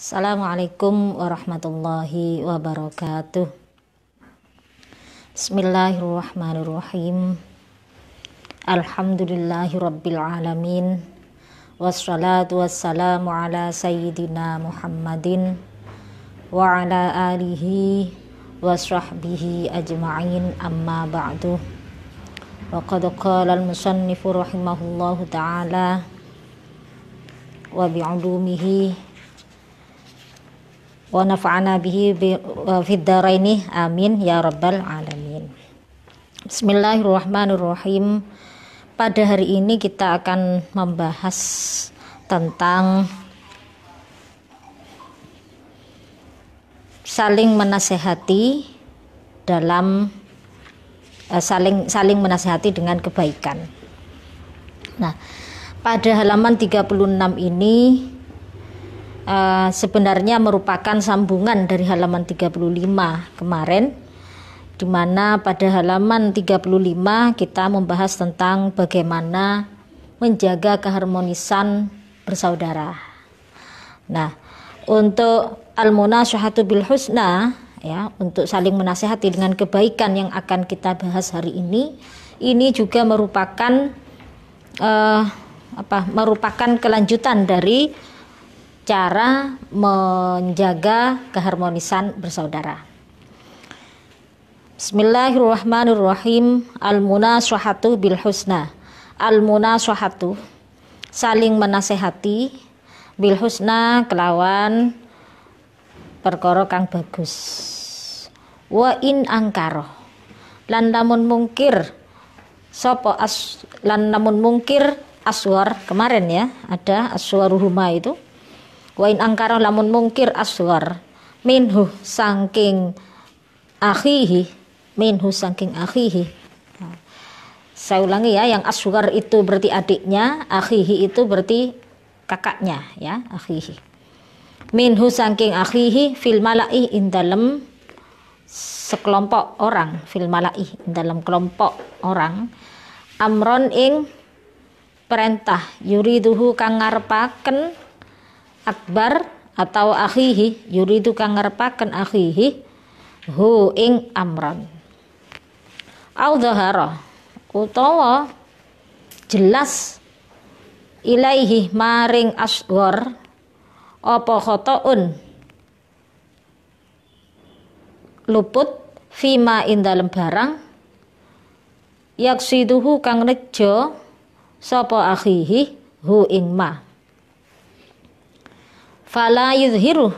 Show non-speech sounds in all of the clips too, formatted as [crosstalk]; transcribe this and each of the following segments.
Assalamualaikum warahmatullahi wabarakatuh. Bismillahirrahmanirrahim. rabbil alamin. Wassalatu wassalamu ala sayyidina Muhammadin wa ala alihi wa sahbihi ajma'in amma ba'du. وقد قال المصنف رحمه الله wa nafa'ana bihi fid dharaini amin ya rabbal alamin bismillahirrahmanirrahim pada hari ini kita akan membahas tentang saling menasehati dalam uh, saling saling menasehati dengan kebaikan. Nah, pada halaman 36 ini Eh, sebenarnya merupakan sambungan dari halaman 35 kemarin di mana pada halaman 35 kita membahas tentang bagaimana menjaga keharmonisan bersaudara. Nah, untuk al-munasyahatu bil husna ya, untuk saling menasehati dengan kebaikan yang akan kita bahas hari ini, ini juga merupakan uh, apa? merupakan kelanjutan dari cara menjaga keharmonisan bersaudara. Bismillahirrahmanirrahim. Al-munasahatu bil husna. Al-munasahatu saling menasehati bil husna kelawan perkara kang bagus. Wa in angkara. Lan namun mungkir sapa as lan namun mungkir aswar kemarin ya ada aswaruhuma itu wa in lamun mungkir aswar minhu sangking akhihi minhu sangking akhihi nah, saya ulangi ya yang aswar itu berarti adiknya akhihi itu berarti kakaknya ya akhihi minhu sangking akhihi fil malai in dalam sekelompok orang fil malai in dalam kelompok orang amron ing perintah yuriduhu kang ngarepaken akbar atau akhihi Yuri itu kang ngrepaken akhihi hu ing amran au dhahara utawa jelas ilaihi maring aswar apa khotoun luput fima ing dalem barang yaksiduhu kang nejo sapa akhihi hu ing ma fala yuzhiru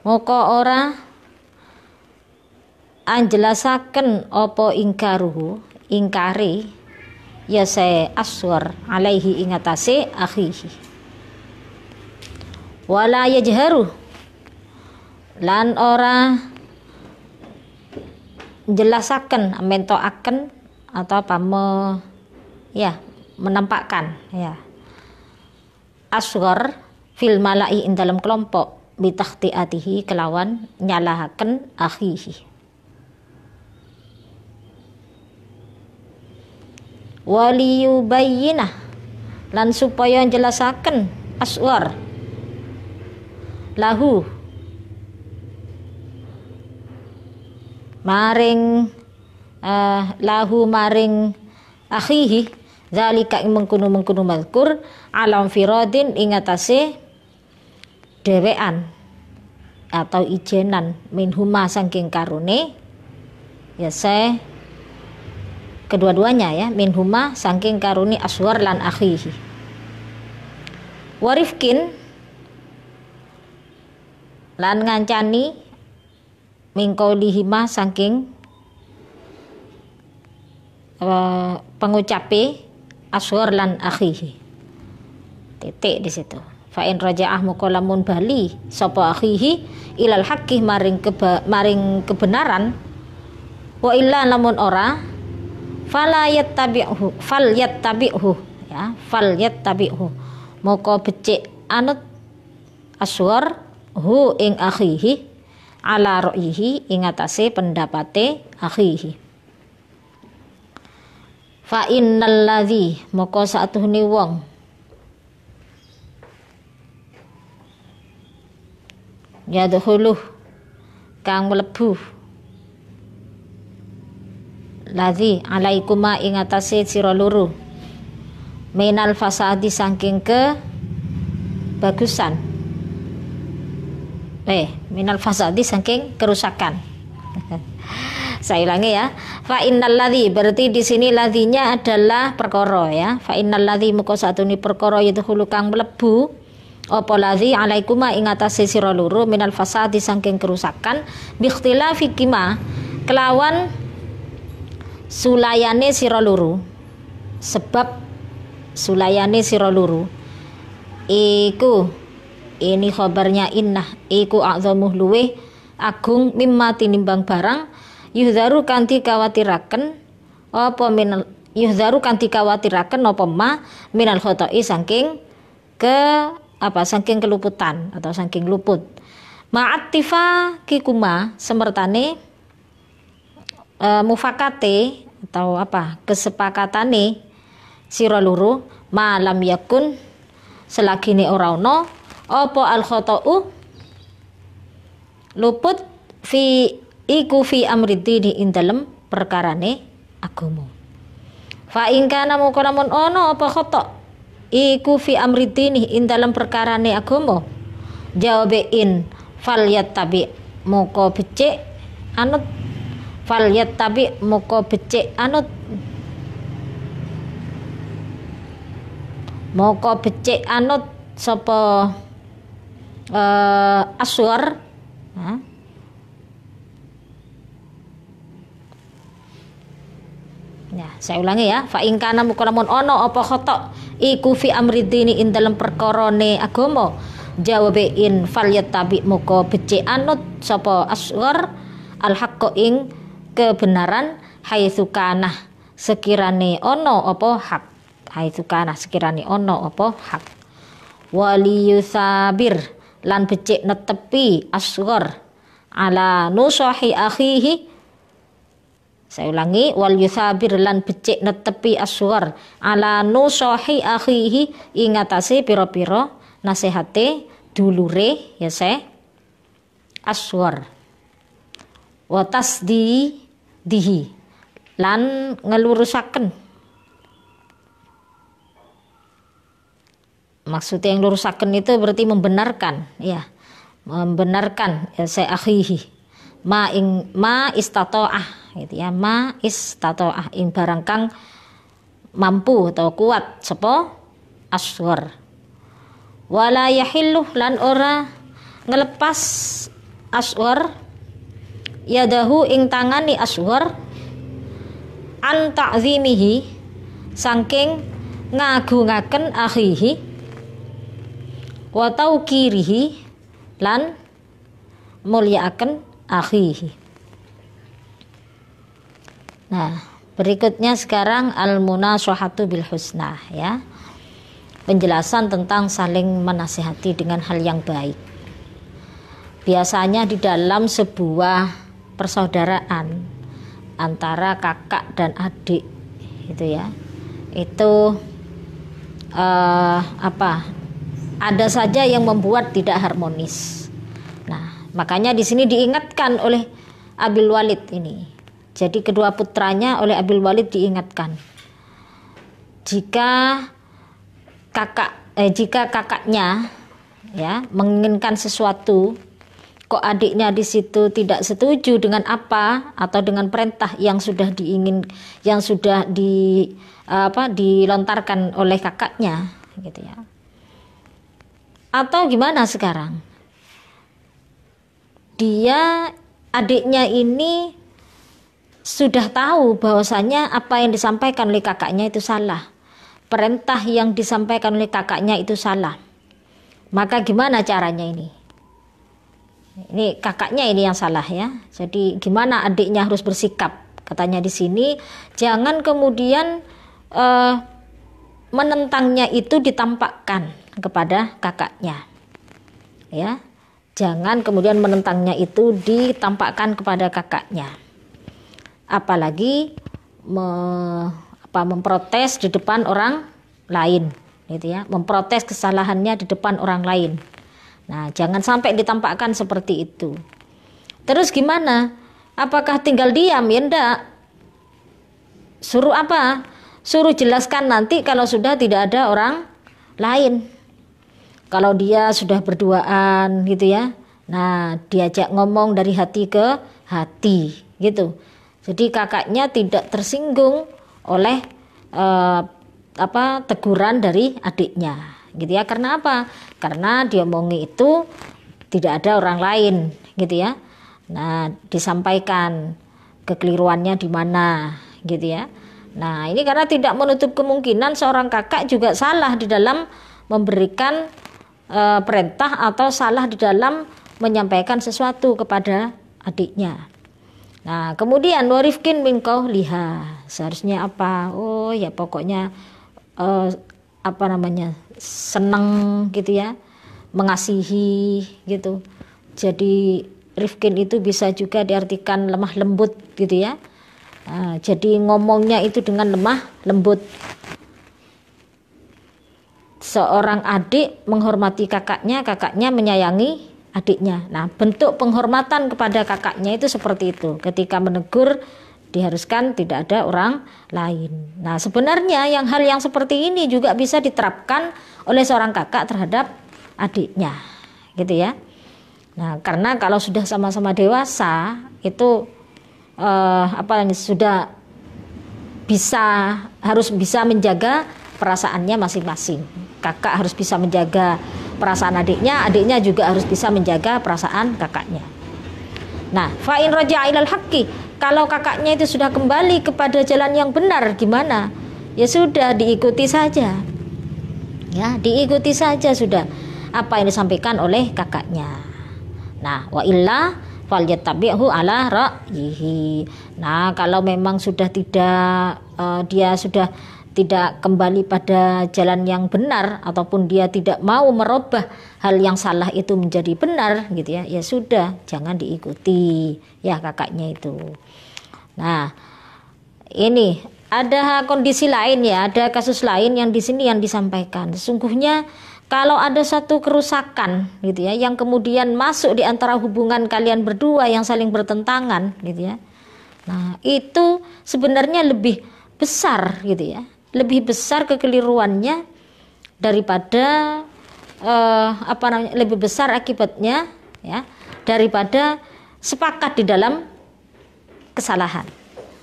moko ora anjelasaken opo ingkaruhu ingkari ya saya aswar alaihi ingatase akhihi wala yajharu lan ora jelasaken mentoaken atau apa me, ya menampakkan ya aswar fil malai in dalam kelompok bitahti atihi kelawan nyalahaken akhihi waliyubayyinah lan supaya jelasaken aswar lahu maring uh, lahu maring akhihi zalika mengkunu mengkunu mazkur alam firadin ingatase dewean atau ijenan huma sangking karune ya saya kedua-duanya ya min huma sangking karuni aswar lan akhihi warifkin lan ngancani mingkolihima sangking uh, eh, pengucapi aswar lan akhihi titik di situ fa in raja'ah lamun bali sapa akhihi ilal haqqi maring keba, maring kebenaran wa illa lamun ora fala yattabi'hu fal yattabi'hu ya fal yattabi'hu moko becik anut aswar hu ing akhihi ala ra'yihi ing atase pendapate akhihi fa innal ladzi moko satuhne wong Ya dahulu kang mlebu ladzi alaikuma ing atase sira loro minal fasadi saking ke bagusan eh minal fasadi saking kerusakan [laughs] saya ulangi ya fa innal ladhi berarti di sini ladhinya adalah perkoro ya fa innal ladhi muka perkoro perkara dahulu kang melebu apa ladzi alaikum ing atase sira loro minal fasadi saking kerusakan ikhtilafi kima kelawan sulayane sira loro sebab sulayane sira loro iku ini khabarnya inna iku azamu luwe agung mimma tinimbang barang yuhdaru kanthi kawatiraken apa minal yuhdaru kanti kawatiraken apa ma minal khotoi saking ke apa saking keluputan atau saking luput tifa kikuma semertane e, mufakate atau apa kesepakatane siro luru malam yakun selagi ora opo opo al khotou luput fi iku fi amriti di indalem perkarane agomo fa ing kana mung ono apa khata' iku fi amritini ing dalam ne agomo jawabe in fal tapi moko becek anut fal tapi moko becek anut moko becek anut sopo uh, eh, aswar huh? Ya, saya ulangi ya. Fa ing kana ono apa koto iku fi amridini ing dalam perkorone agomo. Jawabe in fal yatabi muko becik anut sapa asghar al haqqo ing kebenaran haitsu kana sekirane ono apa hak. Haitsu kana sekirane ono apa hak. Wali yusabir lan becik netepi asghar ala nusahi akhihi saya ulangi wal yusabir lan becik netepi aswar ala nusohi akhihi ingatasi piro-piro nasehate dulure ya saya aswar watas di dihi lan ngelurusaken maksudnya yang lurusaken itu berarti membenarkan ya membenarkan ya saya akhihi ma ing ma istatoah gitu ya ma istatoah ing barang kang mampu atau kuat sepo aswar. wala yahillu lan ora ngelepas aswar. yadahu ing tangani aswar an ta'zimihi sangking ngagungaken akhihi wa kirihi lan mulyaaken akhihi Nah, berikutnya sekarang al-munasohatu bil husna ya. Penjelasan tentang saling menasihati dengan hal yang baik. Biasanya di dalam sebuah persaudaraan antara kakak dan adik itu ya. Itu uh, apa? Ada saja yang membuat tidak harmonis. Nah, makanya di sini diingatkan oleh Abil Walid ini jadi kedua putranya oleh Abdul Walid diingatkan. Jika kakak eh, jika kakaknya ya menginginkan sesuatu kok adiknya di situ tidak setuju dengan apa atau dengan perintah yang sudah diingin yang sudah di apa dilontarkan oleh kakaknya gitu ya atau gimana sekarang dia adiknya ini sudah tahu bahwasanya apa yang disampaikan oleh kakaknya itu salah. Perintah yang disampaikan oleh kakaknya itu salah. Maka gimana caranya ini? Ini kakaknya ini yang salah ya. Jadi gimana adiknya harus bersikap? Katanya di sini jangan kemudian eh, menentangnya itu ditampakkan kepada kakaknya. Ya. Jangan kemudian menentangnya itu ditampakkan kepada kakaknya apalagi me, apa, memprotes di depan orang lain gitu ya memprotes kesalahannya di depan orang lain nah jangan sampai ditampakkan seperti itu terus gimana apakah tinggal diam ya enggak suruh apa suruh jelaskan nanti kalau sudah tidak ada orang lain kalau dia sudah berduaan gitu ya nah diajak ngomong dari hati ke hati gitu jadi kakaknya tidak tersinggung oleh eh, apa teguran dari adiknya, gitu ya. Karena apa? Karena diomongi itu tidak ada orang lain, gitu ya. Nah, disampaikan kekeliruannya di mana, gitu ya. Nah, ini karena tidak menutup kemungkinan seorang kakak juga salah di dalam memberikan e, perintah atau salah di dalam menyampaikan sesuatu kepada adiknya. Nah, kemudian warifkin min liha. Seharusnya apa? Oh, ya pokoknya eh, apa namanya? senang gitu ya. Mengasihi gitu. Jadi rifkin itu bisa juga diartikan lemah lembut gitu ya. Uh, jadi ngomongnya itu dengan lemah lembut. Seorang adik menghormati kakaknya, kakaknya menyayangi adiknya. Nah, bentuk penghormatan kepada kakaknya itu seperti itu. Ketika menegur diharuskan tidak ada orang lain. Nah, sebenarnya yang hal yang seperti ini juga bisa diterapkan oleh seorang kakak terhadap adiknya. Gitu ya. Nah, karena kalau sudah sama-sama dewasa itu eh, apa sudah bisa harus bisa menjaga perasaannya masing-masing. Kakak harus bisa menjaga perasaan adiknya, adiknya juga harus bisa menjaga perasaan kakaknya. Nah, fa'in raja ilal haki, kalau kakaknya itu sudah kembali kepada jalan yang benar gimana? Ya sudah diikuti saja. Ya, diikuti saja sudah apa yang disampaikan oleh kakaknya. Nah, wa illa fal yattabi'hu ala ra'yihi. Nah, kalau memang sudah tidak uh, dia sudah tidak kembali pada jalan yang benar ataupun dia tidak mau merubah hal yang salah itu menjadi benar gitu ya ya sudah jangan diikuti ya kakaknya itu nah ini ada kondisi lain ya ada kasus lain yang di sini yang disampaikan sesungguhnya kalau ada satu kerusakan gitu ya yang kemudian masuk di antara hubungan kalian berdua yang saling bertentangan gitu ya nah itu sebenarnya lebih besar gitu ya lebih besar kekeliruannya daripada uh, apa namanya lebih besar akibatnya ya daripada sepakat di dalam kesalahan.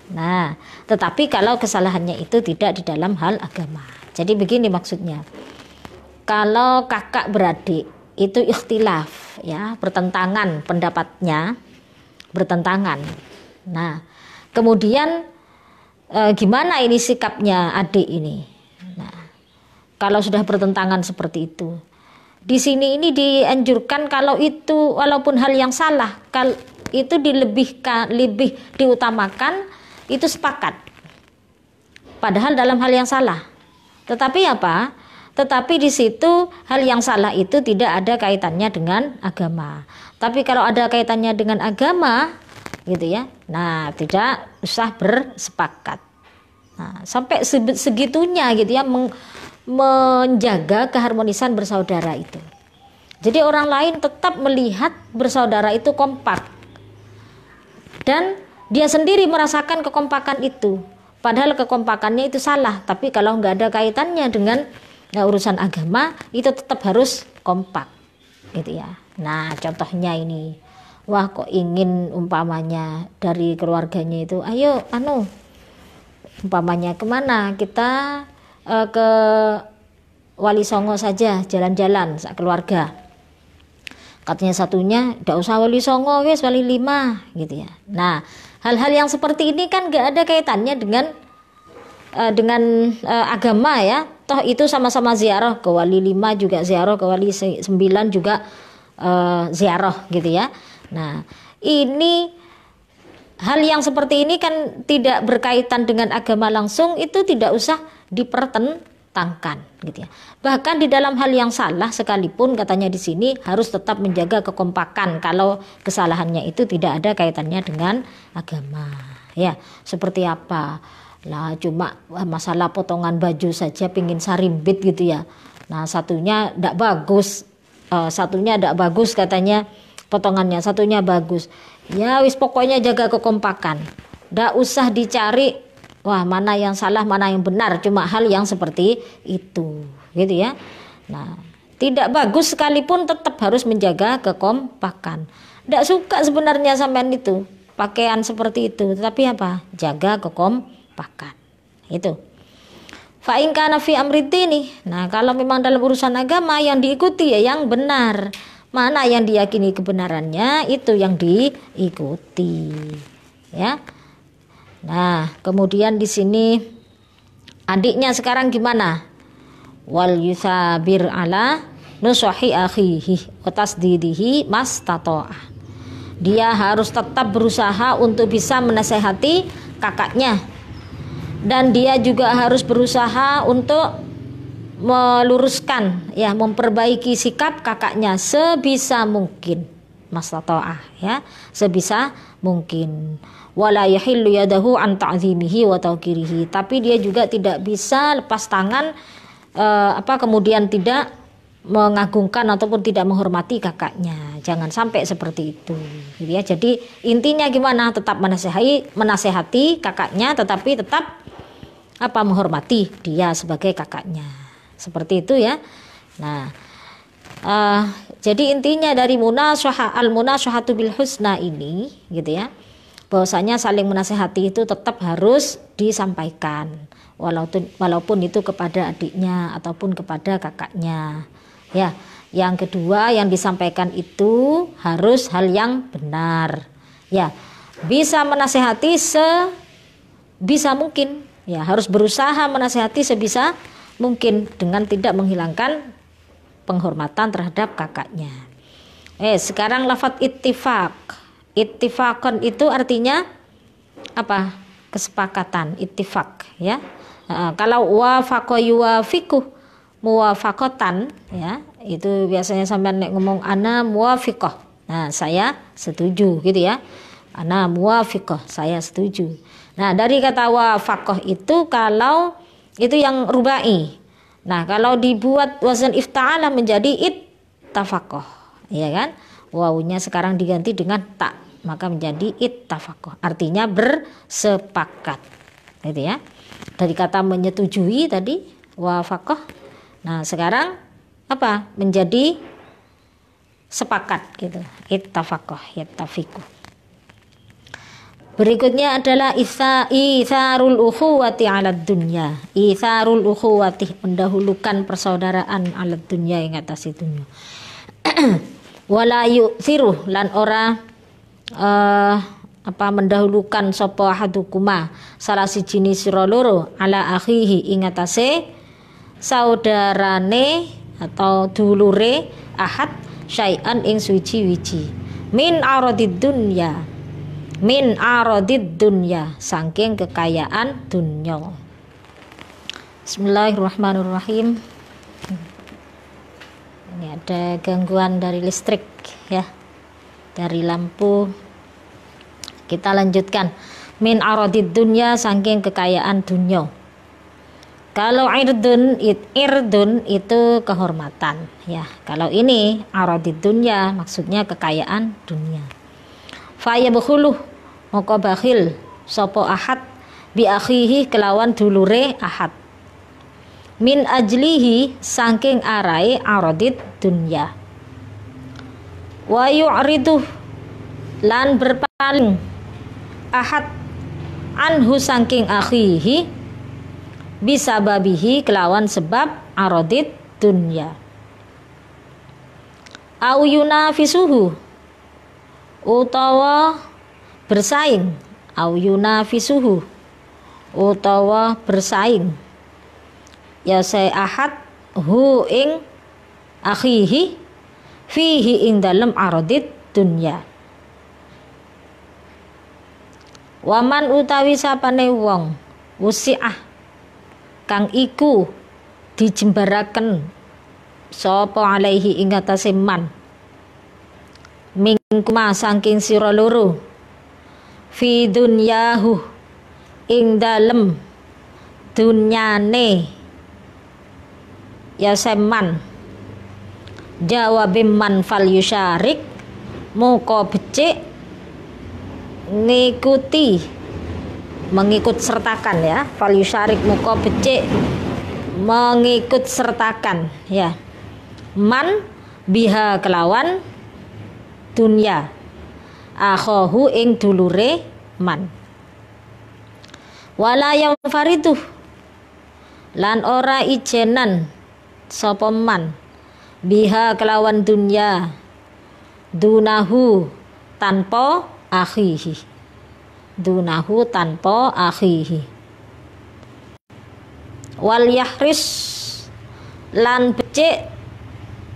Nah, tetapi kalau kesalahannya itu tidak di dalam hal agama. Jadi begini maksudnya. Kalau kakak beradik itu ikhtilaf ya, bertentangan pendapatnya, bertentangan. Nah, kemudian e, gimana ini sikapnya adik ini. Nah, kalau sudah bertentangan seperti itu. Di sini ini dianjurkan kalau itu walaupun hal yang salah, kal itu dilebihkan lebih diutamakan itu sepakat. Padahal dalam hal yang salah. Tetapi apa? Tetapi di situ hal yang salah itu tidak ada kaitannya dengan agama. Tapi kalau ada kaitannya dengan agama, gitu ya nah tidak usah bersepakat nah, sampai segitunya gitu ya meng, menjaga keharmonisan bersaudara itu jadi orang lain tetap melihat bersaudara itu kompak dan dia sendiri merasakan kekompakan itu padahal kekompakannya itu salah tapi kalau nggak ada kaitannya dengan ya, urusan agama itu tetap harus kompak gitu ya nah contohnya ini wah kok ingin umpamanya dari keluarganya itu ayo anu umpamanya kemana kita uh, ke Wali Songo saja jalan-jalan keluarga katanya satunya tidak usah Wali Songo wes Wali Lima gitu ya nah hal-hal yang seperti ini kan gak ada kaitannya dengan uh, dengan uh, agama ya toh itu sama-sama ziarah ke wali lima juga ziarah ke wali sembilan juga uh, ziarah gitu ya Nah, ini hal yang seperti ini kan tidak berkaitan dengan agama langsung itu tidak usah dipertentangkan gitu ya. Bahkan di dalam hal yang salah sekalipun katanya di sini harus tetap menjaga kekompakan kalau kesalahannya itu tidak ada kaitannya dengan agama. Ya, seperti apa? Lah cuma eh, masalah potongan baju saja pingin sarimbit gitu ya. Nah, satunya tidak bagus, uh, satunya tidak bagus katanya potongannya satunya bagus ya wis pokoknya jaga kekompakan ndak usah dicari wah mana yang salah mana yang benar cuma hal yang seperti itu gitu ya nah tidak bagus sekalipun tetap harus menjaga kekompakan ndak suka sebenarnya sampean itu pakaian seperti itu tetapi apa jaga kekompakan itu Faingka Nafi Amriti nih. Nah, kalau memang dalam urusan agama yang diikuti ya yang benar mana yang diyakini kebenarannya itu yang diikuti ya nah kemudian di sini adiknya sekarang gimana wal yusabir ala nusahi akhihi otas didihi mas tatoah dia harus tetap berusaha untuk bisa menasehati kakaknya dan dia juga harus berusaha untuk meluruskan ya memperbaiki sikap kakaknya sebisa mungkin mas ah, ya sebisa mungkin wala yahillu yadahu an ta'zimihi tapi dia juga tidak bisa lepas tangan eh, apa kemudian tidak mengagungkan ataupun tidak menghormati kakaknya. Jangan sampai seperti itu. Gitu ya. Jadi intinya gimana? Tetap menasehati, menasehati kakaknya tetapi tetap apa menghormati dia sebagai kakaknya. Seperti itu ya. Nah, uh, jadi intinya dari munasyahah al munasyahatu bil husna ini gitu ya. Bahwasanya saling menasehati itu tetap harus disampaikan walaupun walaupun itu kepada adiknya ataupun kepada kakaknya. Ya, yang kedua yang disampaikan itu harus hal yang benar. Ya, bisa menasehati se bisa mungkin. Ya, harus berusaha menasehati sebisa mungkin dengan tidak menghilangkan penghormatan terhadap kakaknya. Eh, sekarang lafat ittifak. Ittifakon itu artinya apa? Kesepakatan, ittifak, ya. Nah, kalau wafaqo yuwafiku muwafakotan ya itu biasanya sampai ngomong ana muwafiqah nah saya setuju gitu ya ana muwafiqah saya setuju nah dari kata wafakoh itu kalau itu yang rubai nah kalau dibuat wazan ifta'ala menjadi ittafakoh ya kan wawunya sekarang diganti dengan tak maka menjadi ittafakoh artinya bersepakat gitu ya dari kata menyetujui tadi wafakoh nah sekarang apa menjadi sepakat gitu ittafakoh yattafiku Berikutnya adalah isa isarul ukhuwati alad dunya. Isarul ukhuwati mendahulukan persaudaraan alad dunya yang atas dunya. [clears throat] Wala siruh lan ora uh, apa mendahulukan sapa hadukuma salah si jenis sira loro ala akhihi ing atase saudarane atau dulure ahad syai'an ing suci-wiji min aradid dunya min aradid dunya saking kekayaan dunya Bismillahirrahmanirrahim ini ada gangguan dari listrik ya dari lampu kita lanjutkan min aradid dunya saking kekayaan dunya kalau irdun it, irdun itu kehormatan ya kalau ini aradid dunya maksudnya kekayaan dunia faya bukhuluh moko bakhil sopo ahad bi akhihi kelawan dulure ahad min ajlihi sangking arai arodit dunya wa yu'ridu lan berpaling ahad anhu sangking akhihi bisa babihi kelawan sebab arodit dunya au yunafisuhu utawa bersaing auyuna fisuhu utawa bersaing ya saya ahad hu ing akhihi fihi ing dalem aradid dunya waman utawi sapane wong wusiah kang iku dijembaraken sapa alaihi ing atase man mingkuma sangking sira loro fi dunyahu ing dalem dunyane ya seman jawabim man fal yusyarik muka becik ngikuti mengikut sertakan ya fal yusyarik muka becik mengikut sertakan ya man biha kelawan dunya akhahu ing dulure man wala yang faridu lan ora ijenan sapa man biha kelawan dunya dunahu tanpa akhihi dunahu tanpa akhihi wal yahris lan becik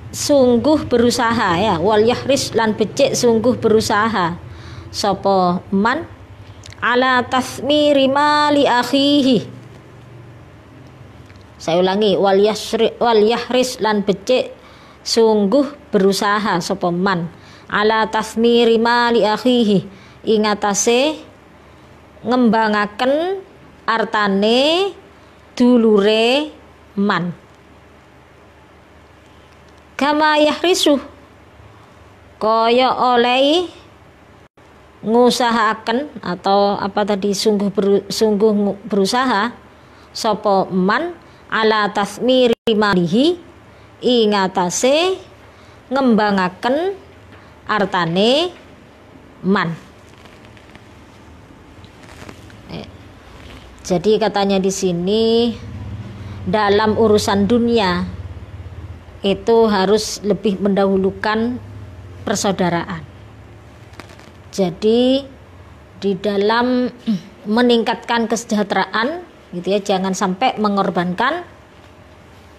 sungguh berusaha ya wal yahris lan becik sungguh berusaha Sopo man ala tasmiri mali akhihi saya ulangi wal yahri, wal yahris lan becik sungguh berusaha Sopo man ala tasmiri mali akhihi ingatase ngembangaken artane dulure man kama yahrisu kaya oleh ngusahakan atau apa tadi sungguh beru, sungguh berusaha sapa man ala tasmiri malihi ingatase ngembangaken artane man eh, jadi katanya di sini dalam urusan dunia itu harus lebih mendahulukan persaudaraan. Jadi di dalam [clears throat] meningkatkan kesejahteraan gitu ya, jangan sampai mengorbankan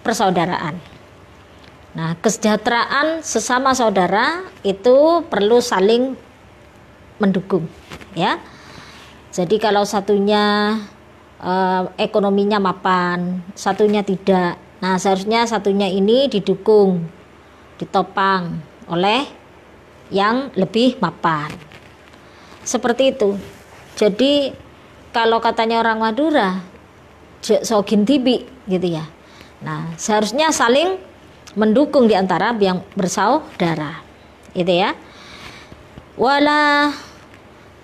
persaudaraan. Nah, kesejahteraan sesama saudara itu perlu saling mendukung, ya. Jadi kalau satunya eh, ekonominya mapan, satunya tidak, Nah, seharusnya satunya ini didukung, ditopang oleh yang lebih mapan. Seperti itu. Jadi kalau katanya orang Madura, sogin tibi gitu ya. Nah, seharusnya saling mendukung di antara yang bersaudara. Gitu ya. Wala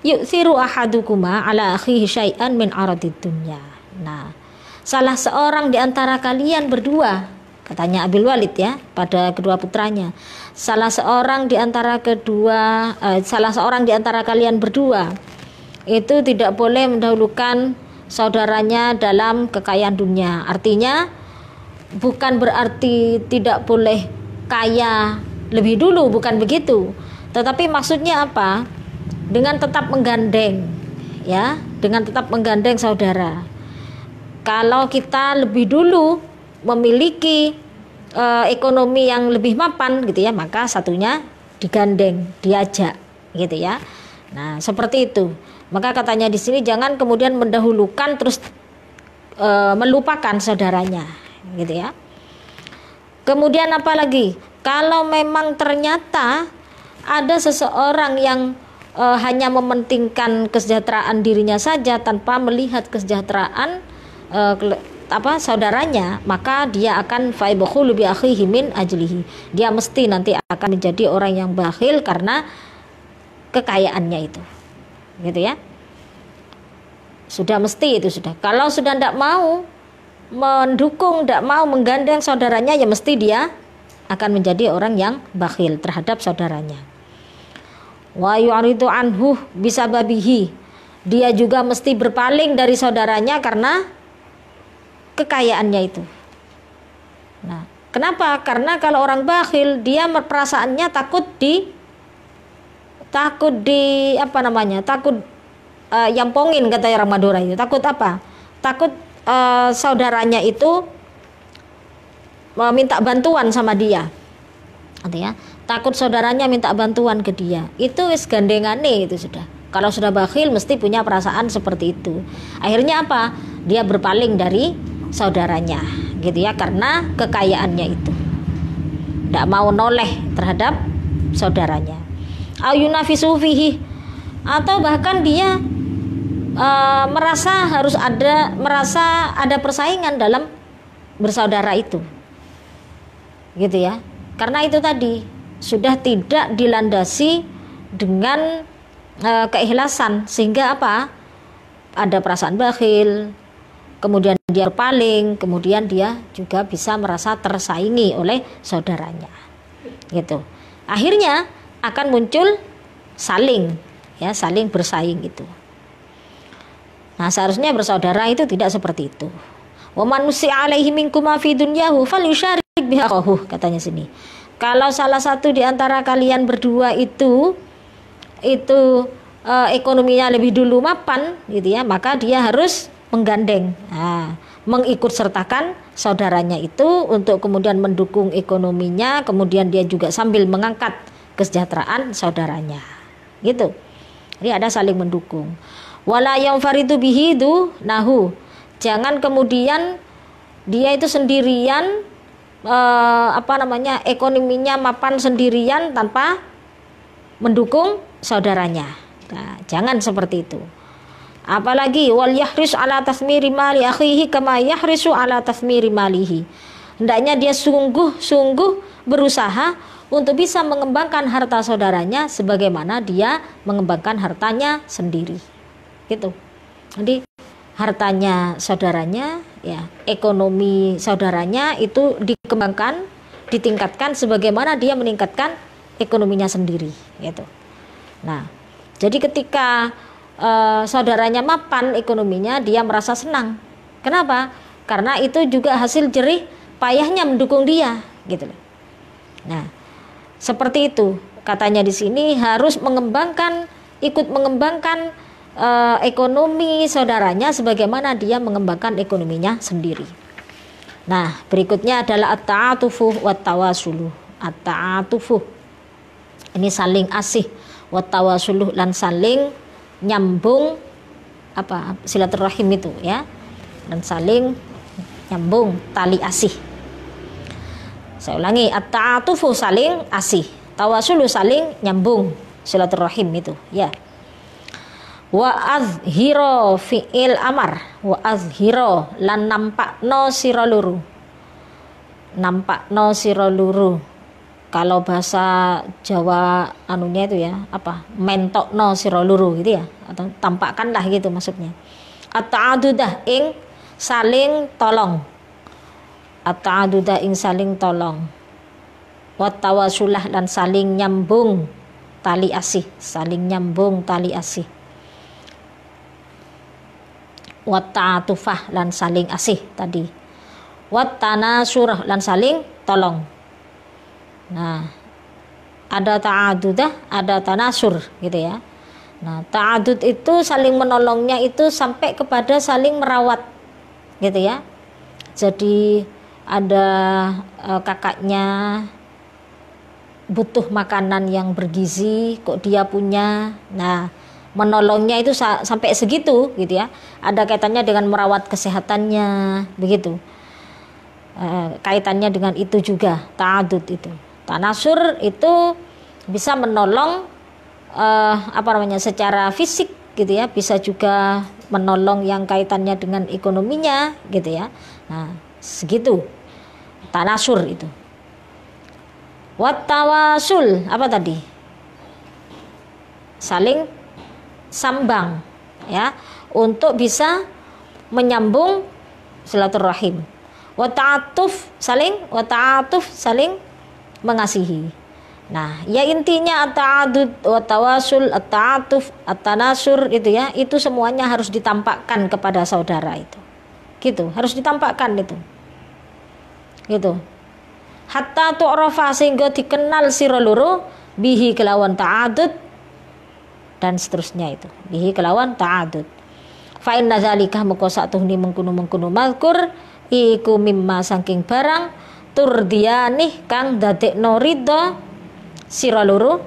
yu'thiru ahadukuma ala akhihi syai'an min aradid dunya. Nah, salah seorang di antara kalian berdua katanya Abil Walid ya pada kedua putranya salah seorang di antara kedua eh, salah seorang di antara kalian berdua itu tidak boleh mendahulukan saudaranya dalam kekayaan dunia artinya bukan berarti tidak boleh kaya lebih dulu bukan begitu tetapi maksudnya apa dengan tetap menggandeng ya dengan tetap menggandeng saudara kalau kita lebih dulu memiliki e, ekonomi yang lebih mapan gitu ya, maka satunya digandeng, diajak gitu ya. Nah, seperti itu. Maka katanya di sini jangan kemudian mendahulukan terus e, melupakan saudaranya gitu ya. Kemudian apa lagi? Kalau memang ternyata ada seseorang yang e, hanya mementingkan kesejahteraan dirinya saja tanpa melihat kesejahteraan uh, apa saudaranya maka dia akan faibohu lebih akhi min ajlihi dia mesti nanti akan menjadi orang yang bakhil karena kekayaannya itu gitu ya sudah mesti itu sudah kalau sudah tidak mau mendukung tidak mau menggandeng saudaranya ya mesti dia akan menjadi orang yang bakhil terhadap saudaranya wa yu'ridu anhu bisa babihi dia juga mesti berpaling dari saudaranya karena kekayaannya itu. Nah, kenapa? Karena kalau orang bakhil dia perasaannya takut di takut di apa namanya? Takut uh, eh, yang pongin kata orang Madura itu. Takut apa? Takut uh, saudaranya itu eh, minta bantuan sama dia. Artinya takut saudaranya minta bantuan ke dia. Itu wis gandengane itu sudah. Kalau sudah bakhil mesti punya perasaan seperti itu. Akhirnya apa? Dia berpaling dari saudaranya gitu ya karena kekayaannya itu tidak mau noleh terhadap saudaranya ayunafisufihi atau bahkan dia e, merasa harus ada merasa ada persaingan dalam bersaudara itu gitu ya karena itu tadi sudah tidak dilandasi dengan e, keikhlasan sehingga apa ada perasaan bakhil kemudian dia berpaling, kemudian dia juga bisa merasa tersaingi oleh saudaranya. Gitu. Akhirnya akan muncul saling ya, saling bersaing itu. Nah, seharusnya bersaudara itu tidak seperti itu. Wa manusi alaihi minkum fi dunyahu bihaqahu katanya sini. Kalau salah satu di antara kalian berdua itu itu e, ekonominya lebih dulu mapan gitu ya, maka dia harus menggandeng, nah, mengikut sertakan saudaranya itu untuk kemudian mendukung ekonominya, kemudian dia juga sambil mengangkat kesejahteraan saudaranya, gitu. Jadi ada saling mendukung. Wala yang faridu bihi itu nahu. Jangan kemudian dia itu sendirian eh, apa namanya ekonominya mapan sendirian tanpa mendukung saudaranya. Nah, jangan seperti itu. Apalagi wal yahris ala tasmiri mali akhihi kama yahrisu ala tasmiri malihi. Hendaknya dia sungguh-sungguh berusaha untuk bisa mengembangkan harta saudaranya sebagaimana dia mengembangkan hartanya sendiri. Gitu. Jadi hartanya saudaranya ya, ekonomi saudaranya itu dikembangkan, ditingkatkan sebagaimana dia meningkatkan ekonominya sendiri gitu. Nah, jadi ketika eh, saudaranya mapan ekonominya, dia merasa senang. Kenapa? Karena itu juga hasil jerih payahnya mendukung dia, gitu loh. Nah, seperti itu katanya di sini harus mengembangkan ikut mengembangkan eh, ekonomi saudaranya sebagaimana dia mengembangkan ekonominya sendiri. Nah, berikutnya adalah at-ta'atufu wat tawasulu. At-ta'atufu ini saling asih watawasulu tawasulu lan saling nyambung apa silaturahim itu ya dan saling nyambung tali asih saya ulangi at-ta'atufu saling asih tawasulu saling nyambung silaturahim itu ya wa azhiro fi'il amar wa azhiro lan nampak no siroluru nampak no siroluru kalau bahasa Jawa anunya itu ya apa mentokno siroluru gitu ya atau tampakkan tampakkanlah gitu maksudnya atau dah ing saling tolong atau dah ing saling tolong watawasulah dan saling nyambung tali asih saling nyambung tali asih tufah dan saling asih tadi watana surah dan saling tolong Nah, ada ta'adudah, ya, ada tanasur gitu ya. Nah, ta'adud itu saling menolongnya itu sampai kepada saling merawat gitu ya. Jadi ada e, kakaknya butuh makanan yang bergizi kok dia punya. Nah, menolongnya itu sa sampai segitu gitu ya. Ada kaitannya dengan merawat kesehatannya begitu. E, kaitannya dengan itu juga ta'adud itu. Tanasur itu bisa menolong uh, apa namanya secara fisik gitu ya, bisa juga menolong yang kaitannya dengan ekonominya gitu ya. Nah, segitu. Tanasur itu. Watawasul apa tadi? Saling sambang ya untuk bisa menyambung silaturahim. Wata'atuf saling wata'atuf saling mengasihi. Nah, ya intinya at-ta'adud wa tawasul, at-ta'atuf, at-tanasur itu ya, itu semuanya harus ditampakkan kepada saudara itu. Gitu, harus ditampakkan itu. Gitu. Hatta tu'rafa sehingga dikenal sira luru bihi kelawan ta'adud dan seterusnya itu. Bihi kelawan ta'adud. Fa inna zalikah mukosa tuhni mengkunu-mengkunu mazkur iku mimma saking barang nih kang dadek Norido sira loro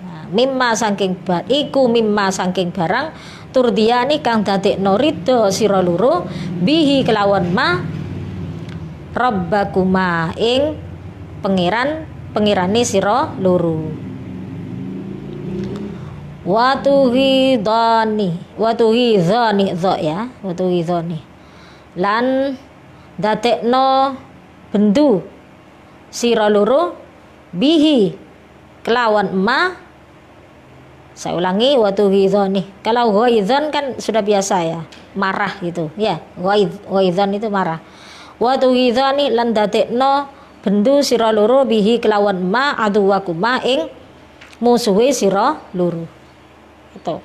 nah, mimma saking bar iku mimma saking barang nih kang dadek Norido sira loro bihi kelawan ma rabbakuma ing pangeran pengirani Watuhi loro Watuhi dhani dho ya Watuhi dhani lan datekno bendu sira loro bihi kelawan ma saya ulangi waktu nih kalau ghaidhan kan sudah biasa ya marah gitu ya ghaidhan itu marah waktu nih landate no bendu sira loro bihi kelawan ma aduwakuma ing musuhe sira loro itu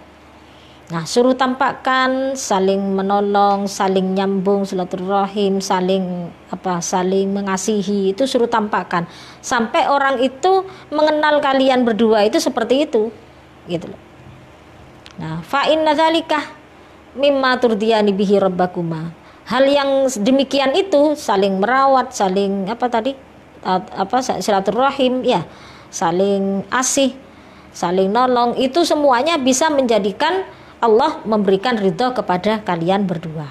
Nah, suruh tampakkan saling menolong, saling nyambung silaturahim, saling apa? saling mengasihi. Itu suruh tampakkan sampai orang itu mengenal kalian berdua itu seperti itu. Gitu loh. Nah, fa inna mimma turdiyani bihi rabbakuma. Hal yang demikian itu saling merawat, saling apa tadi? apa silaturahim ya, saling asih, saling nolong itu semuanya bisa menjadikan Allah memberikan ridho kepada kalian berdua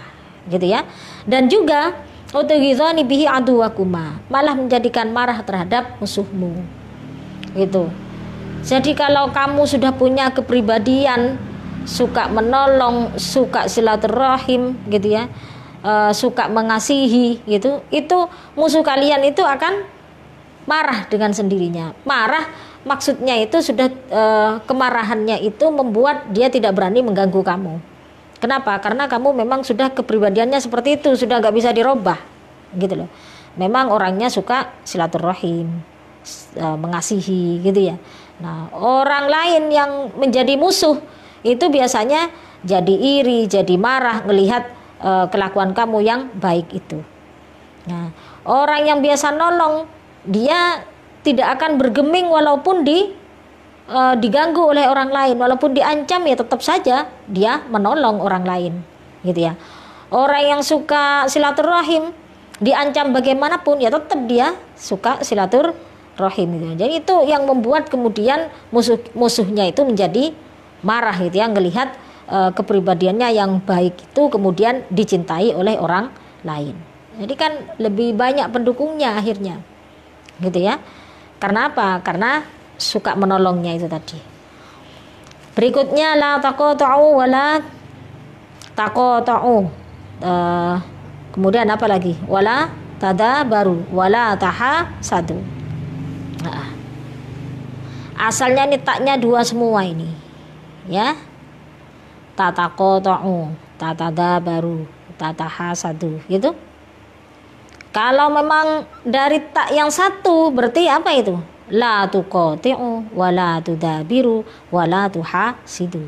gitu ya dan juga utughizani bihi aduwakuma malah menjadikan marah terhadap musuhmu gitu jadi kalau kamu sudah punya kepribadian suka menolong suka silaturahim gitu ya e, suka mengasihi gitu itu musuh kalian itu akan marah dengan sendirinya marah maksudnya itu sudah e, kemarahannya itu membuat dia tidak berani mengganggu kamu. Kenapa? Karena kamu memang sudah kepribadiannya seperti itu, sudah nggak bisa dirubah, gitu loh. Memang orangnya suka silaturahim, e, mengasihi, gitu ya. Nah, orang lain yang menjadi musuh itu biasanya jadi iri, jadi marah melihat e, eh, kelakuan kamu yang baik itu. Nah, orang yang biasa nolong dia tidak akan bergeming walaupun di e, diganggu oleh orang lain, walaupun diancam ya tetap saja dia menolong orang lain, gitu ya. Orang yang suka silaturahim diancam bagaimanapun ya tetap dia suka silaturahim gitu. Ya. Jadi itu yang membuat kemudian musuh musuhnya itu menjadi marah gitu ya, melihat e, eh, kepribadiannya yang baik itu kemudian dicintai oleh orang lain. Jadi kan lebih banyak pendukungnya akhirnya. Gitu ya. Karena apa? Karena suka menolongnya itu tadi. Berikutnya la taqatu'u wala taqatu'u. Uh, eh, kemudian apa lagi? Wala tada baru wala taha satu. Nah. Asalnya ini taknya dua semua ini. Ya. Tata koto'u, tata baru, tata satu gitu. Kalau memang dari tak yang satu berarti apa itu? La tuqati'u wa la tudabiru wa la tuhasidu.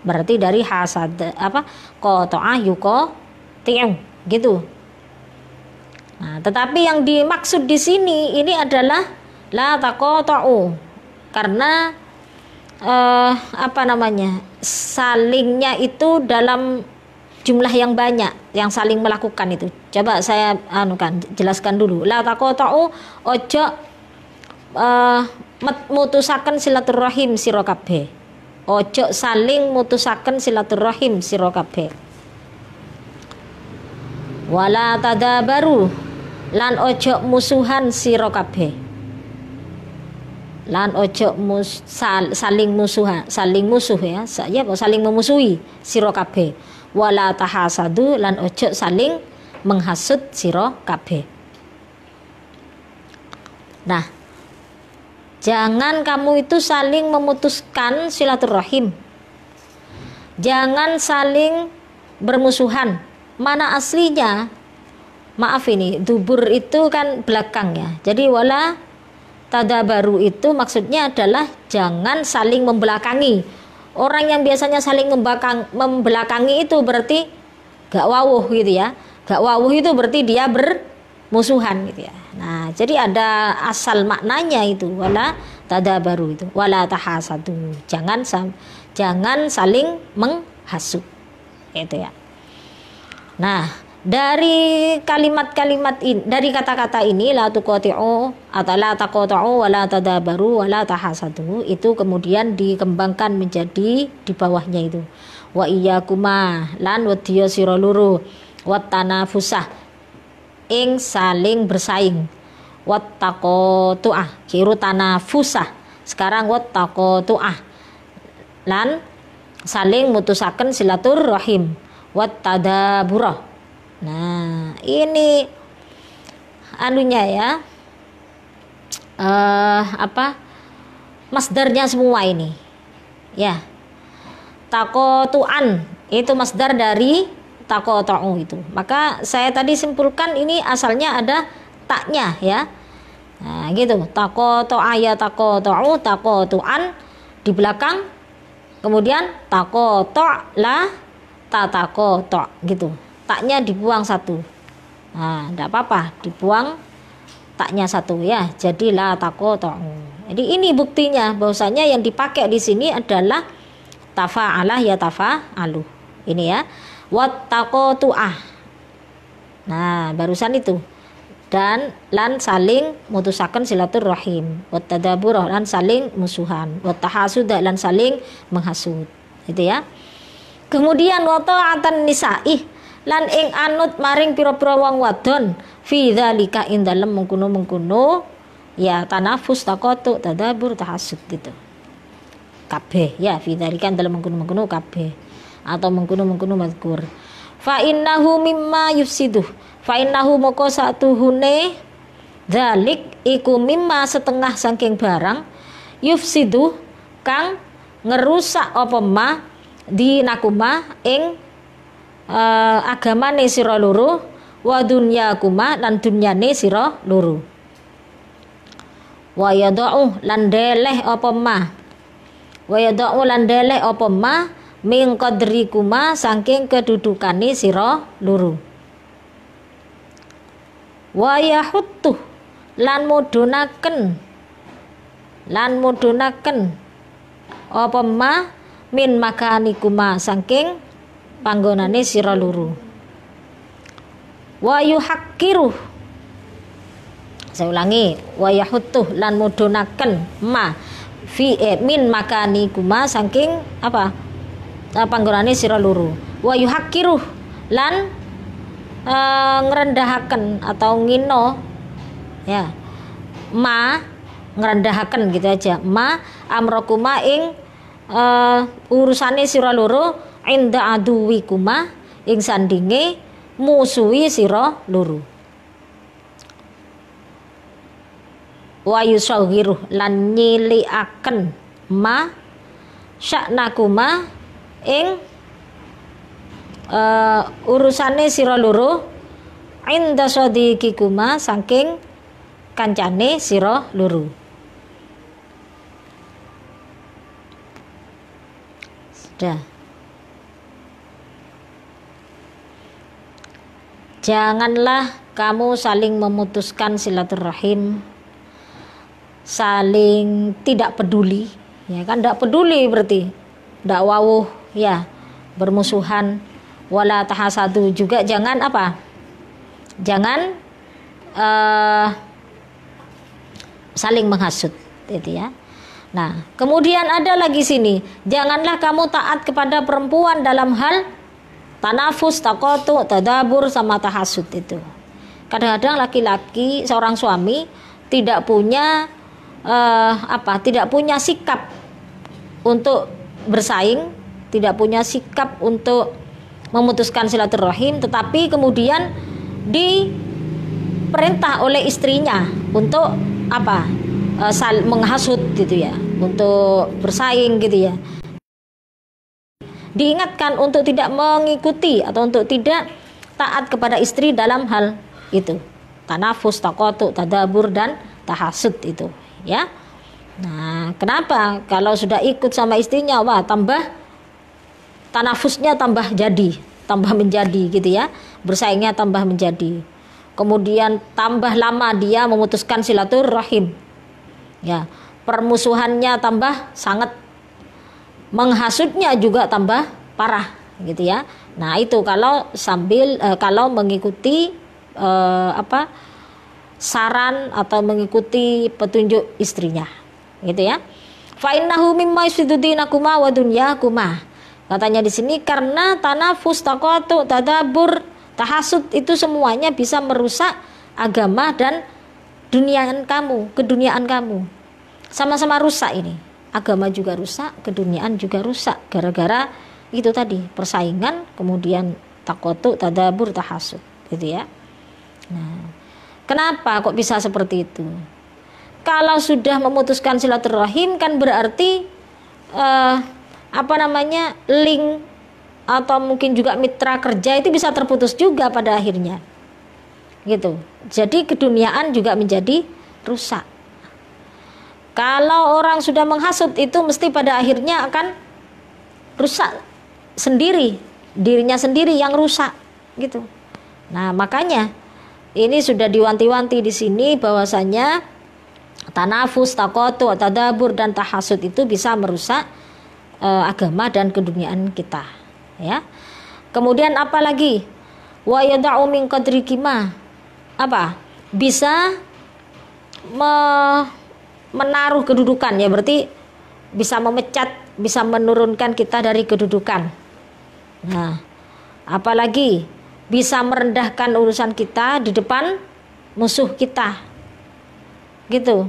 Berarti dari hasad apa? Qata'ah yuqati'u gitu. Nah, tetapi yang dimaksud di sini ini adalah la taqata'u karena eh, apa namanya? salingnya itu dalam jumlah yang banyak yang saling melakukan itu. Coba saya anu kan jelaskan dulu. La taqatu ojo uh, mutusaken silaturahim sira kabeh. Ojo saling mutusaken silaturahim sira kabeh. Wala tadabaru lan ojo musuhan sira kabeh. Lan ojo mus, sal, saling musuhan, saling musuh ya. Saya saling memusuhi sira kabeh wala tahasadu lan ojo saling menghasut siro kabeh nah jangan kamu itu saling memutuskan silaturahim jangan saling bermusuhan mana aslinya maaf ini dubur itu kan belakang ya jadi wala baru itu maksudnya adalah jangan saling membelakangi orang yang biasanya saling membakang, membelakangi itu berarti gak wawuh gitu ya gak wawuh itu berarti dia bermusuhan gitu ya nah jadi ada asal maknanya itu wala tada baru itu wala tahasadu jangan jangan saling menghasut itu ya nah dari kalimat-kalimat ini dari kata-kata ini la tuqati'u atau la taqata'u wa la tadabaru wa la tahasadu itu kemudian dikembangkan menjadi di bawahnya itu wa iyyakuma lan wedya sira luru wat tanafusah ing saling bersaing wat taqatu'ah kiru tanafusah sekarang wat taqatu'ah lan saling mutusaken silaturrahim, wat tadaburah Nah, ini anunya ya. Eh uh, apa? Masdarnya semua ini. Ya. Takotuan itu masdar dari takotau itu. Maka saya tadi simpulkan ini asalnya ada taknya ya. Nah, gitu. Takoto ayat takotau takotuan di belakang kemudian takoto lah tatakoto gitu taknya dibuang satu nah tidak apa-apa dibuang taknya satu ya jadilah takoto jadi ini buktinya bahwasanya yang dipakai di sini adalah tafa Allah ya tafa alu, ini ya Wat tuah, nah barusan itu dan lan saling mutusakan silaturrahim. Wat tadabur, lan saling musuhan tahasud lan saling menghasut gitu ya kemudian nisa nisa'ih lan ing anut maring pira-pira wong wadon fi dzalika ing dalem mengkono-mengkono ya tanafus takotu tadabur tahasud gitu kabeh ya fi dzalika dalem mengkono-mengkono kabeh atau mengkono-mengkono mazkur fa innahu mimma yufsidu fa innahu moko satu hune zalik iku mimma setengah saking barang yufsidu kang ngerusak apa ma nakuma ing uh, eh, agamane siro luru, wa dunyakuma lan dunyane siro luru. wa yadau lan deleh apa ma wa yadau lan deleh apa ma ming qadrikuma saking kedudukane sira loro wa yahuttu lan mudunaken lan mudunaken apa ma min makanikuma saking panggonane sira luru wa yuhaqqiru saya ulangi wa yahutuh lan mudunaken ma fi e, min makani kuma saking apa eh, panggonane sira luru wa yuhaqqiru lan e, eh, ngrendahaken atau ngino ya ma ngrendahaken gitu aja ma amrokuma ing uh, urusane sira loro inda aduwi kuma ing sandinge musuhi sira loro wa yusawiru lan nyilikaken ma syaknakuma ing uh, urusane sira loro inda kuma saking kancane sira loro sudah Janganlah kamu saling memutuskan silaturahim, saling tidak peduli, ya kan? Tidak peduli berarti, tidak wawuh, ya, bermusuhan, wala satu juga jangan apa? Jangan uh, saling menghasut, itu ya. Nah, kemudian ada lagi sini, janganlah kamu taat kepada perempuan dalam hal Tanafus, takotu, tadabur, sama tahasud itu. Kadang-kadang laki-laki seorang suami tidak punya eh, apa? Tidak punya sikap untuk bersaing, tidak punya sikap untuk memutuskan silaturahim, tetapi kemudian diperintah oleh istrinya untuk apa? Eh, sal, menghasut gitu ya, untuk bersaing gitu ya diingatkan untuk tidak mengikuti atau untuk tidak taat kepada istri dalam hal itu tanafus takotuk tadabur dan tahasud itu ya nah kenapa kalau sudah ikut sama istrinya wah tambah tanafusnya tambah jadi tambah menjadi gitu ya bersaingnya tambah menjadi kemudian tambah lama dia memutuskan silaturahim ya permusuhannya tambah sangat menghasutnya juga tambah parah gitu ya. Nah, itu kalau sambil eh, kalau mengikuti eh, apa saran atau mengikuti petunjuk istrinya gitu ya. fa'innahu innahu mimma yusdudinakuma wa dunyakuma. Katanya di sini karena tanafus taqatu tadabur tahasud itu semuanya bisa merusak agama dan duniaan kamu, keduniaan kamu. Sama-sama rusak ini agama juga rusak, keduniaan juga rusak gara-gara itu tadi persaingan, kemudian takotu, tadabur, tahasud, gitu ya. Nah, kenapa kok bisa seperti itu? Kalau sudah memutuskan silaturahim kan berarti eh, apa namanya link atau mungkin juga mitra kerja itu bisa terputus juga pada akhirnya gitu jadi keduniaan juga menjadi rusak kalau orang sudah menghasut itu mesti pada akhirnya akan rusak sendiri, dirinya sendiri yang rusak gitu. Nah, makanya ini sudah diwanti-wanti di sini bahwasanya tanafus, takotu, dabur dan tahasud itu bisa merusak e, agama dan keduniaan kita, ya. Kemudian apa lagi? Wa yada'u min Apa? Bisa me menaruh kedudukan ya berarti bisa memecat, bisa menurunkan kita dari kedudukan. Nah, apalagi bisa merendahkan urusan kita di depan musuh kita. Gitu.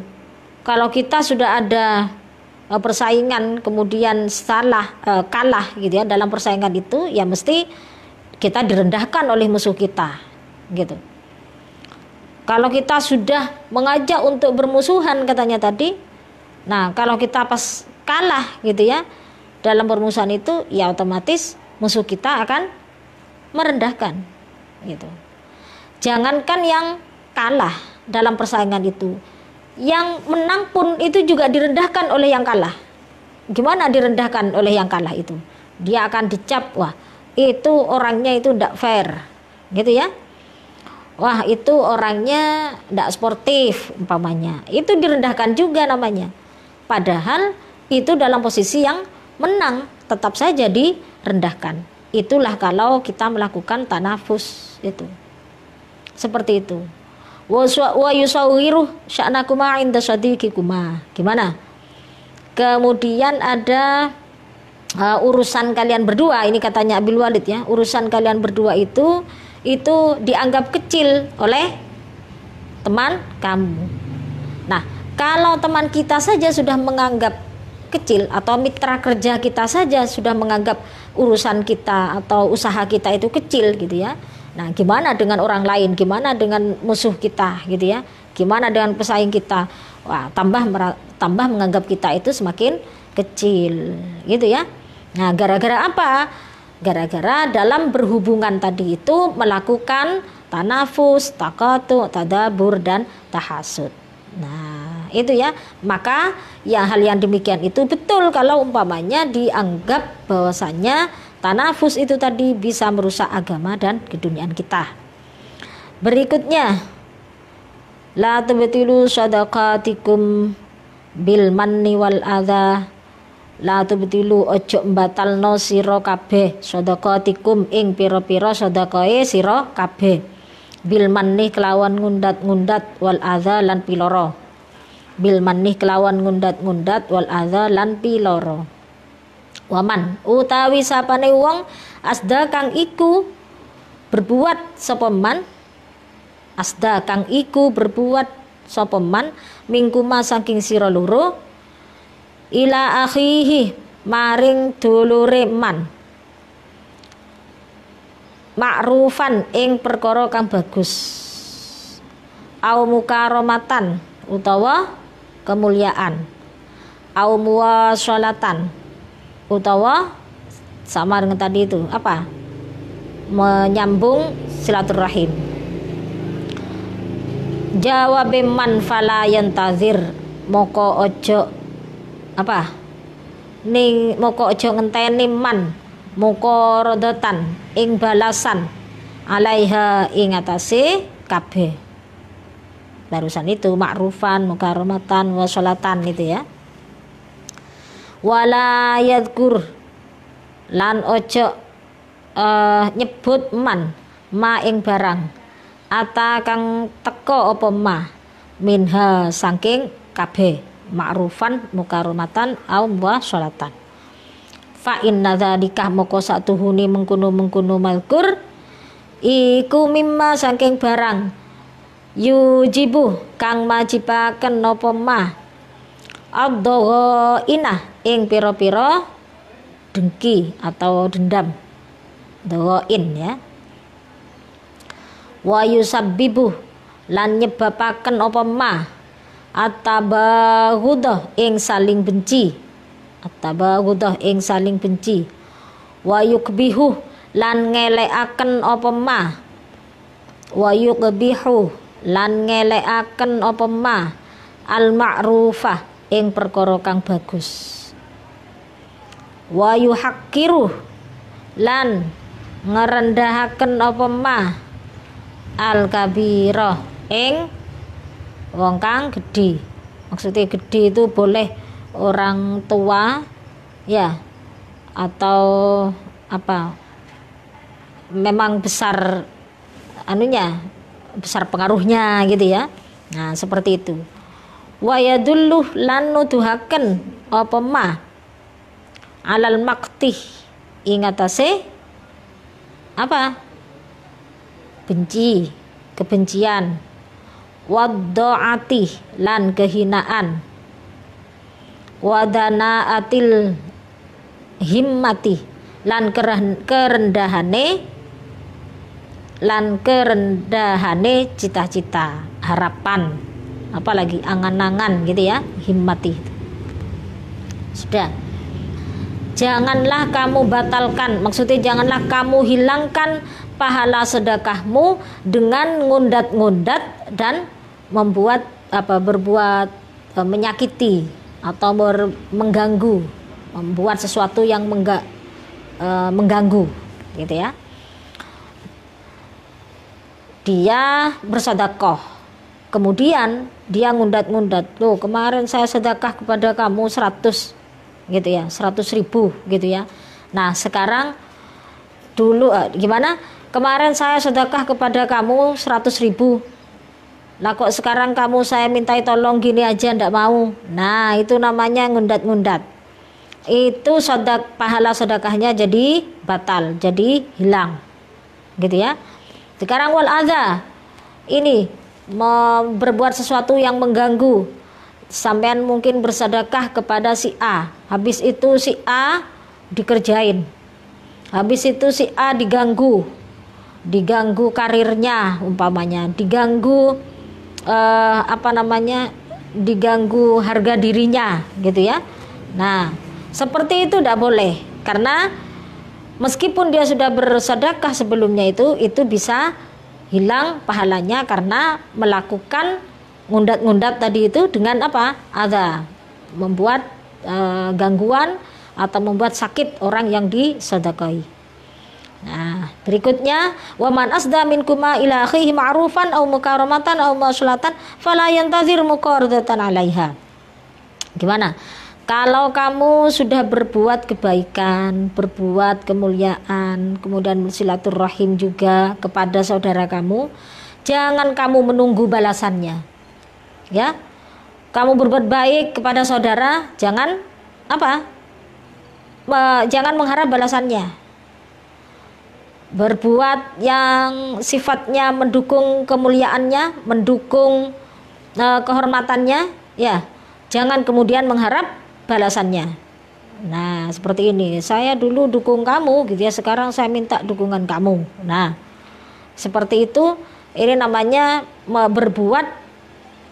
Kalau kita sudah ada e, persaingan kemudian salah e, kalah gitu ya dalam persaingan itu ya mesti kita direndahkan oleh musuh kita gitu. Kalau kita sudah mengajak untuk bermusuhan katanya tadi, nah kalau kita pas kalah gitu ya dalam permusuhan itu, ya otomatis musuh kita akan merendahkan gitu. Jangankan yang kalah dalam persaingan itu, yang menang pun itu juga direndahkan oleh yang kalah. Gimana direndahkan oleh yang kalah itu? Dia akan dicap, wah itu orangnya itu tidak fair, gitu ya wah itu orangnya tidak sportif umpamanya itu direndahkan juga namanya padahal itu dalam posisi yang menang tetap saja direndahkan itulah kalau kita melakukan tanafus itu seperti itu wa gimana kemudian ada uh, urusan kalian berdua ini katanya Abil Walid ya urusan kalian berdua itu itu dianggap kecil oleh teman kamu. Nah, kalau teman kita saja sudah menganggap kecil atau mitra kerja kita saja sudah menganggap urusan kita atau usaha kita itu kecil gitu ya. Nah, gimana dengan orang lain? Gimana dengan musuh kita gitu ya? Gimana dengan pesaing kita? Wah, tambah tambah menganggap kita itu semakin kecil gitu ya. Nah, gara-gara apa? gara-gara dalam berhubungan tadi itu melakukan tanafus, takatu, tadabur dan tahasud. Nah, itu ya. Maka ya hal yang demikian itu betul kalau umpamanya dianggap bahwasanya tanafus itu tadi bisa merusak agama dan keduniaan kita. Berikutnya la tabtilu sadaqatikum bil manni wal adha la tubtilu ojo mbatalno siro kabeh sedekatikum ing piro pira sedekae siro kabeh bil manni kelawan ngundat-ngundat wal aza lan piloro bil manni kelawan ngundat-ngundat wal aza lan piloro waman utawi sapane wong asda kang iku berbuat sopeman man asda kang iku berbuat sopeman man mingkuma saking siro luro ila akhihi maring dulure man ma'rufan ing perkara kang bagus au mukaromatan utawa kemuliaan au muwasalatan utawa sama dengan tadi itu apa menyambung silaturahim jawab man fala yantazir moko ojo apa ning moko aja ngenteni man moko rodotan ing balasan alaiha ing atase kabeh barusan itu makrufan mukaromatan wasolatan itu ya wala yadkur lan ojo uh, nyebut man ma ing barang ata kang teko opo ma minha saking kabeh ma'rufan mukarumatan au wa sholatan fa inna dzalika moko satuhuni mengkuno mengkuno malkur iku mimma saking barang yujibu kang majibaken napa ma abdogo inah ing pira-pira dengki atau dendam in ya wa yusabbibu lan nyebabaken apa ma at-tabaghudah ing saling benci at-tabaghudah ing saling benci wa yukbihu lan ngelekaken apa ma wa yukbihu lan ngelekaken apa ma al ma'rufah ing perkara kang bagus wa yuhaqqiru lan ngerendahaken apa ma al kabirah ing wong kang gede maksudnya gede itu boleh orang tua ya atau apa memang besar anunya besar pengaruhnya gitu ya nah seperti itu dulu lanu tuhaken, apa ma alal maktih Ingat ingatase apa benci kebencian waddaati lan kehinaan wadana atil himmati lan kerendahane lan kerendahane cita-cita harapan apalagi angan-angan gitu ya himmati sudah janganlah kamu batalkan maksudnya janganlah kamu hilangkan pahala sedekahmu dengan ngundat-ngundat dan membuat apa berbuat e, menyakiti atau ber, mengganggu, membuat sesuatu yang mengga, e, mengganggu, gitu ya. Dia bersodakoh, kemudian dia ngundat-ngundat, tuh kemarin saya sedekah kepada kamu 100 gitu ya, 100 ribu gitu ya. Nah sekarang dulu eh, gimana? Kemarin saya sedekah kepada kamu 100 ribu, lah kok sekarang kamu saya mintai tolong gini aja ndak mau. Nah, itu namanya ngundat-ngundat. Itu sodak pahala sodakahnya jadi batal, jadi hilang. Gitu ya. Sekarang wal adha. Ini berbuat sesuatu yang mengganggu. Sampean mungkin bersedekah kepada si A. Habis itu si A dikerjain. Habis itu si A diganggu. Diganggu karirnya umpamanya, diganggu uh, apa namanya diganggu harga dirinya gitu ya. Nah, seperti itu tidak boleh karena meskipun dia sudah bersedekah sebelumnya itu itu bisa hilang pahalanya karena melakukan ngundat-ngundat tadi itu dengan apa? ada membuat uh, gangguan atau membuat sakit orang yang disedekahi. Nah, berikutnya waman asda kuma ila akhihi ma'rufan au mukaramatan au maslatan fala yantazir muqardatan 'alaiha. Gimana? Kalau kamu sudah berbuat kebaikan, berbuat kemuliaan, kemudian silaturahim juga kepada saudara kamu, jangan kamu menunggu balasannya. Ya. Kamu berbuat baik kepada saudara, jangan apa? jangan mengharap balasannya berbuat yang sifatnya mendukung kemuliaannya, mendukung uh, kehormatannya, ya. Jangan kemudian mengharap balasannya. Nah, seperti ini. Saya dulu dukung kamu gitu ya, sekarang saya minta dukungan kamu. Nah, seperti itu ini namanya berbuat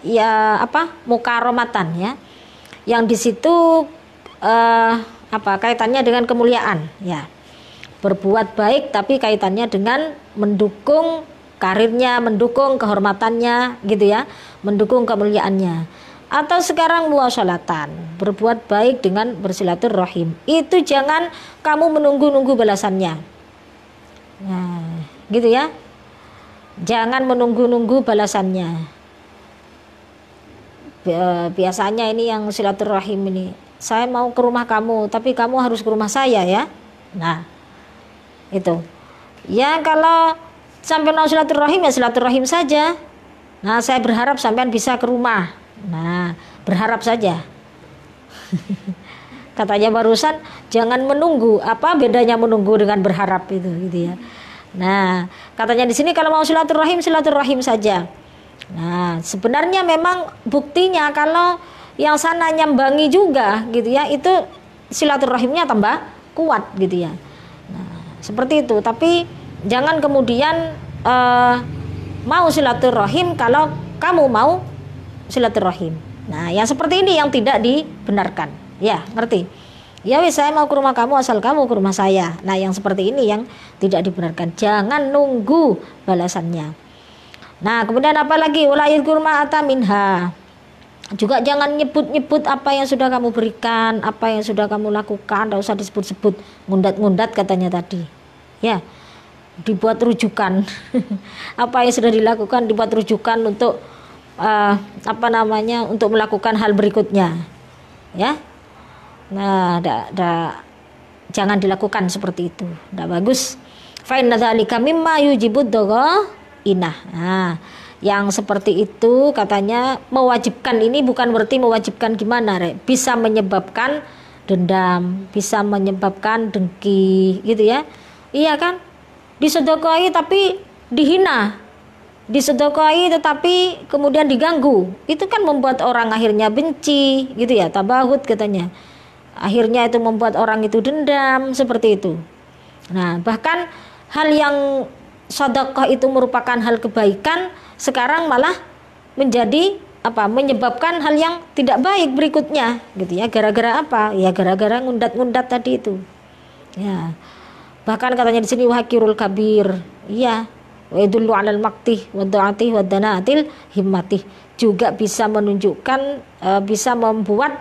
ya apa? muka romatan ya. Yang di situ uh, apa kaitannya dengan kemuliaan ya berbuat baik tapi kaitannya dengan mendukung karirnya, mendukung kehormatannya gitu ya, mendukung kemuliaannya. Atau sekarang muasalatan, berbuat baik dengan bersilaturahim. Itu jangan kamu menunggu-nunggu balasannya. Nah, gitu ya. Jangan menunggu-nunggu balasannya. E, biasanya ini yang silaturahim ini, saya mau ke rumah kamu, tapi kamu harus ke rumah saya ya. Nah, gitu ya kalau sampai mau silaturahim ya silaturahim saja nah saya berharap sampean bisa ke rumah nah berharap saja [laughs] katanya barusan jangan menunggu apa bedanya menunggu dengan berharap itu gitu ya nah katanya di sini kalau mau silaturahim silaturahim saja nah sebenarnya memang buktinya kalau yang sana nyambangi juga gitu ya itu silaturahimnya tambah kuat gitu ya seperti itu tapi jangan kemudian uh, mau silaturahim kalau kamu mau silaturahim nah yang seperti ini yang tidak dibenarkan ya ngerti ya wis saya mau ke rumah kamu asal kamu ke rumah saya nah yang seperti ini yang tidak dibenarkan jangan nunggu balasannya nah kemudian apa lagi ulayil kurma ataminha juga jangan nyebut-nyebut apa yang sudah kamu berikan, apa yang sudah kamu lakukan, tidak usah disebut-sebut, ngundat-ngundat katanya tadi. Ya, dibuat rujukan. [laughs] apa yang sudah dilakukan dibuat rujukan untuk uh, apa namanya? untuk melakukan hal berikutnya. Ya. Nah, da, da, jangan dilakukan seperti itu. Tidak bagus. Fa inna dzalika mimma yujibud inah. Nah, yang seperti itu katanya mewajibkan ini bukan berarti mewajibkan gimana Re? bisa menyebabkan dendam bisa menyebabkan dengki gitu ya iya kan disodokoi tapi dihina disodokoi tetapi kemudian diganggu itu kan membuat orang akhirnya benci gitu ya tabahut katanya akhirnya itu membuat orang itu dendam seperti itu nah bahkan hal yang sedekah itu merupakan hal kebaikan sekarang malah menjadi apa menyebabkan hal yang tidak baik berikutnya gitu ya gara-gara apa ya gara-gara ngundat-ngundat tadi itu ya bahkan katanya di sini wahkirul kabir iya dulu alal maktih wada'atih wadanatil himmatih juga bisa menunjukkan e, bisa membuat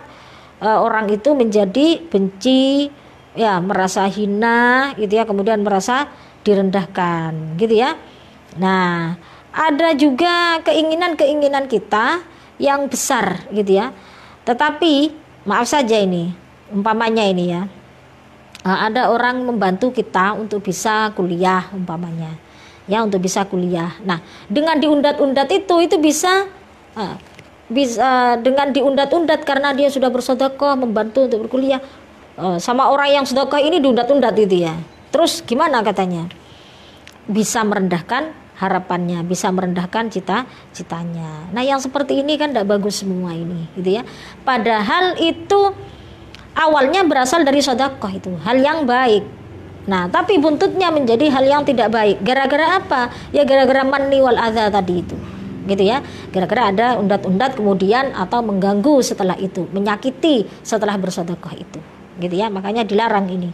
e, orang itu menjadi benci ya merasa hina gitu ya kemudian merasa direndahkan gitu ya nah ada juga keinginan-keinginan kita yang besar gitu ya. Tetapi maaf saja ini, umpamanya ini ya. Eh, ada orang membantu kita untuk bisa kuliah umpamanya. Ya, untuk bisa kuliah. Nah, dengan diundat-undat itu itu bisa eh, bisa eh, dengan diundat-undat karena dia sudah bersedekah membantu untuk berkuliah sama orang yang sedekah ini diundat-undat gitu ya. Terus gimana katanya? Bisa merendahkan harapannya, bisa merendahkan cita-citanya. Nah, yang seperti ini kan tidak bagus semua ini, gitu ya. Padahal itu awalnya berasal dari sodakoh itu, hal yang baik. Nah, tapi buntutnya menjadi hal yang tidak baik. Gara-gara apa? Ya gara-gara mani wal adha tadi itu gitu ya gara-gara ada undat-undat kemudian atau mengganggu setelah itu menyakiti setelah bersodakoh itu gitu ya makanya dilarang ini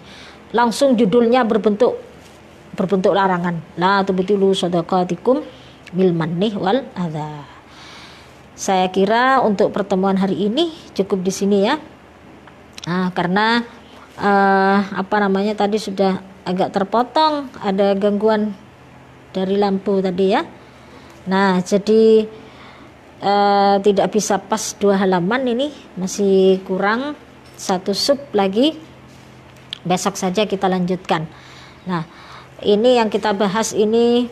langsung judulnya berbentuk berbentuk larangan la tubtilu sadaqatikum bil nih. wal adha saya kira untuk pertemuan hari ini cukup di sini ya nah, karena uh, apa namanya tadi sudah agak terpotong ada gangguan dari lampu tadi ya nah jadi Uh, tidak bisa pas dua halaman ini masih kurang satu sub lagi besok saja kita lanjutkan nah ini yang kita bahas ini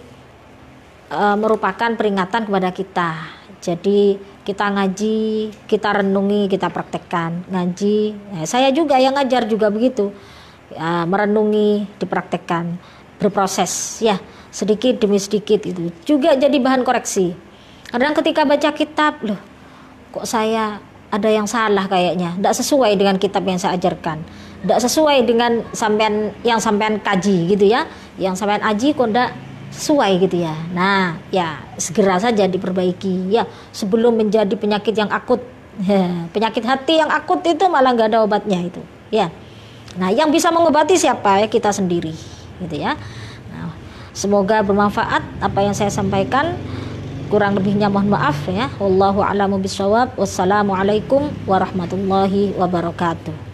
e, merupakan peringatan kepada kita. Jadi kita ngaji, kita renungi, kita praktekkan ngaji. Nah, saya juga yang ngajar juga begitu, ya, merenungi, dipraktekkan, berproses ya sedikit demi sedikit itu juga jadi bahan koreksi. Kadang ketika baca kitab, loh kok saya ada yang salah kayaknya, tidak sesuai dengan kitab yang saya ajarkan tidak sesuai dengan sampean yang sampean kaji gitu ya yang sampean aji kok tidak sesuai gitu ya nah ya segera saja diperbaiki ya sebelum menjadi penyakit yang akut [laughs] penyakit hati yang akut itu malah nggak ada obatnya itu ya nah yang bisa mengobati siapa ya kita sendiri gitu ya nah, semoga bermanfaat apa yang saya sampaikan kurang lebihnya mohon maaf ya wallahu a'lamu bisawab wassalamualaikum warahmatullahi wabarakatuh